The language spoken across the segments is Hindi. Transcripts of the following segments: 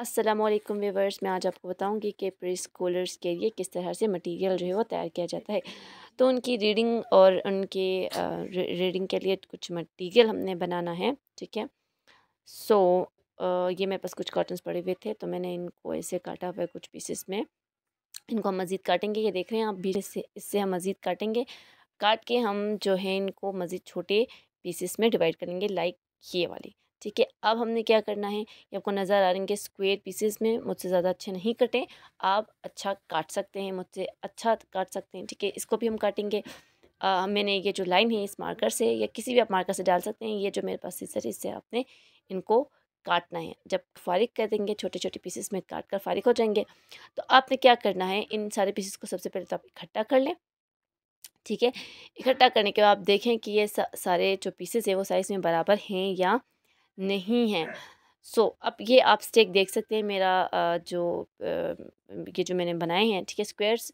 असलम व्यूवर्स मैं आज आपको बताऊंगी कि प्री स्कूलर्स के लिए किस तरह से मटेरियल जो है वो तैयार किया जाता है तो उनकी रीडिंग और उनके रीडिंग के लिए कुछ मटेरियल हमने बनाना है ठीक है सो ये मेरे पास कुछ कॉटन्स पड़े हुए थे तो मैंने इनको ऐसे काटा हुआ है कुछ पीसेस में इनको हम मज़ीद काटेंगे ये देख रहे हैं आप भी इससे इससे हम मज़ीद काटेंगे काट के हम जो है इनको मज़ीद छोटे पीसेस में डिवाइड करेंगे लाइक ये वाली ठीक है अब हमने क्या करना है ये आपको नज़र आ रही है स्क्वेयर पीसेस में मुझसे ज़्यादा अच्छे नहीं कटें आप अच्छा काट सकते हैं मुझसे अच्छा काट सकते हैं ठीक है इसको भी हम काटेंगे आ, मैंने ये जो लाइन है इस मार्कर से या किसी भी आप मार्कर से डाल सकते हैं ये जो मेरे पास सीजर इससे आपने इनको काटना है जब फारिक कर देंगे छोटे छोटे पीसेस में काट कर फारिक हो जाएंगे तो आपने क्या करना है इन सारे पीसेस को सबसे पहले तो आप इकट्ठा कर लें ठीक है इकट्ठा करने के बाद आप देखें कि ये सारे जो पीसेस है वो साइज़ में बराबर हैं या नहीं है सो so, अब ये आप स्टेक देख सकते हैं मेरा जो ये जो मैंने बनाए हैं ठीक है स्क्वेयर्स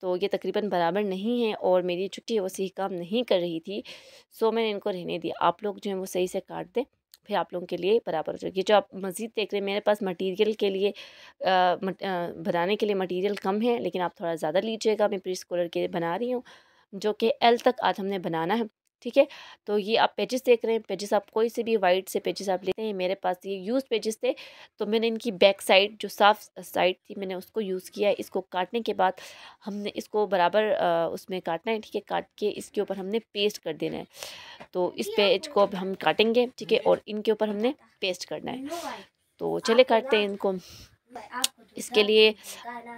तो ये तकरीबन बराबर नहीं है और मेरी छुट्टी है वो सही काम नहीं कर रही थी सो मैंने इनको रहने दिया आप लोग जो है वो सही से काट दें फिर आप लोगों के लिए बराबर हो जाएगी जो आप मज़ीद देख रहे हैं मेरे पास मटेरियल के लिए बनाने के लिए मटेरियल कम है लेकिन आप थोड़ा ज़्यादा लीजिएगा मैं प्री स्कॉलर के लिए बना रही हूँ जो कि एल तक आज हमने बनाना है ठीक है तो ये आप पेजेस देख रहे हैं पेजेस आप कोई से भी वाइट से पेजेस आप लेते हैं मेरे पास ये यूज़ पेजेस थे तो मैंने इनकी बैक साइड जो साफ साइड थी मैंने उसको यूज़ किया इसको काटने के बाद हमने इसको बराबर उसमें काटना है ठीक है काट के इसके ऊपर हमने पेस्ट कर देना है तो इस पेज को अब हम काटेंगे ठीक है और इनके ऊपर हमने पेस्ट करना है तो चले काटते हैं इनको इसके लिए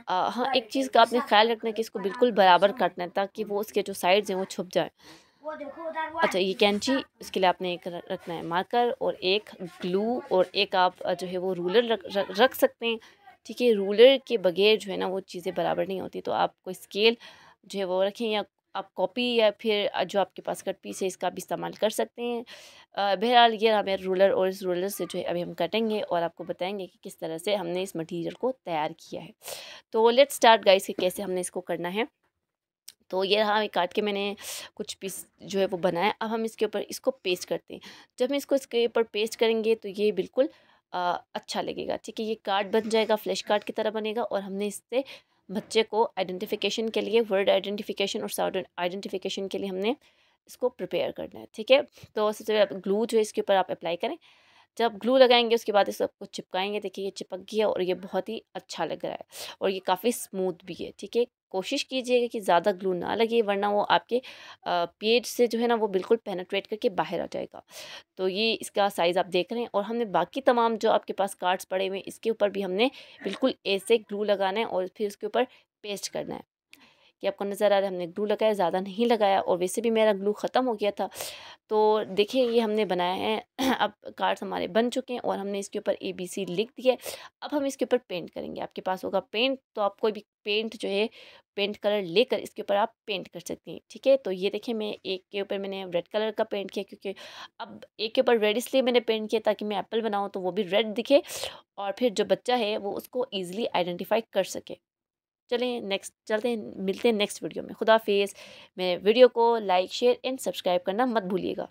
हाँ एक चीज़ का आपने ख्याल रखना है कि इसको बिल्कुल बराबर काटना है ताकि वो हम्म। उसके जो साइड्स हैं वो छुप जाए अच्छा ये कैंची इसके लिए आपने एक रखना है मार्कर और एक ग्लू और एक आप जो है वो रूलर रख रख, सकते हैं ठीक है रूलर के बगैर जो है ना वो चीज़ें बराबर नहीं होती तो आप कोई स्केल जो है वो रखें या आप कॉपी या फिर जो आपके पास कट पीस है इसका आप इस्तेमाल कर सकते हैं बहरहाल ये रहा रूलर और इस रूलर से जो है अभी हम कटेंगे और आपको बताएंगे कि किस तरह से हमने इस मटेरियल को तैयार किया है तो लेट्स स्टार्ट गाइस कि कैसे हमने इसको करना है तो ये रहा हमें काट के मैंने कुछ पीस जो है वो बनाया अब हम इसके ऊपर इसको पेस्ट करते हैं जब हम इसको इसके ऊपर पेस्ट करेंगे तो ये बिल्कुल आ, अच्छा लगेगा ठीक है ये कार्ड बन जाएगा फ्लैश कार्ड की तरह बनेगा और हमने इससे बच्चे को आइडेंटिफिकेशन के लिए वर्ड आइडेंटिफिकेशन और साउंड आइडेंटिफिकेशन के लिए हमने इसको प्रिपेयर करना है ठीक है तो सबसे पहले ग्लू जो है इसके ऊपर आप अप्लाई करें जब ग्लू लगाएंगे उसके बाद इस सबको चिपकाएंगे देखिए ये चिपक गया और ये बहुत ही अच्छा लग रहा है और ये काफ़ी स्मूथ भी है ठीक है कोशिश कीजिएगा कि ज़्यादा ग्लू ना लगे वरना वो आपके पेज से जो है ना वो बिल्कुल पेनाट्रेट करके बाहर आ जाएगा तो ये इसका साइज़ आप देख रहे हैं और हमने बाकी तमाम जो आपके पास कार्ड्स पड़े हुए हैं इसके ऊपर भी हमने बिल्कुल ऐसे ग्लू लगाना है और फिर उसके ऊपर पेस्ट करना है कि आपको नज़र आ रहा है हमने ग्लू लगाया ज़्यादा नहीं लगाया और वैसे भी मेरा ग्लू ख़त्म हो गया था तो देखिए ये हमने बनाया है अब कार्ड्स हमारे बन चुके हैं और हमने इसके ऊपर ए बी सी लिख दिया है अब हम इसके ऊपर पेंट करेंगे आपके पास होगा पेंट तो आप कोई भी पेंट जो है पेंट कलर लेकर इसके ऊपर आप पेंट कर सकते हैं ठीक है तो ये देखिए मैं एक के ऊपर मैंने रेड कलर का पेंट किया क्योंकि अब एक के ऊपर रेड इसलिए मैंने पेंट किया ताकि मैं एप्पल बनाऊँ तो वो भी रेड दिखे और फिर जो बच्चा है वो उसको ईजिली आइडेंटिफाई कर सके चलें नेक्स्ट चलते हैं मिलते हैं नेक्स्ट वीडियो में खुदा मेरे वीडियो को लाइक शेयर एंड सब्सक्राइब करना मत भूलिएगा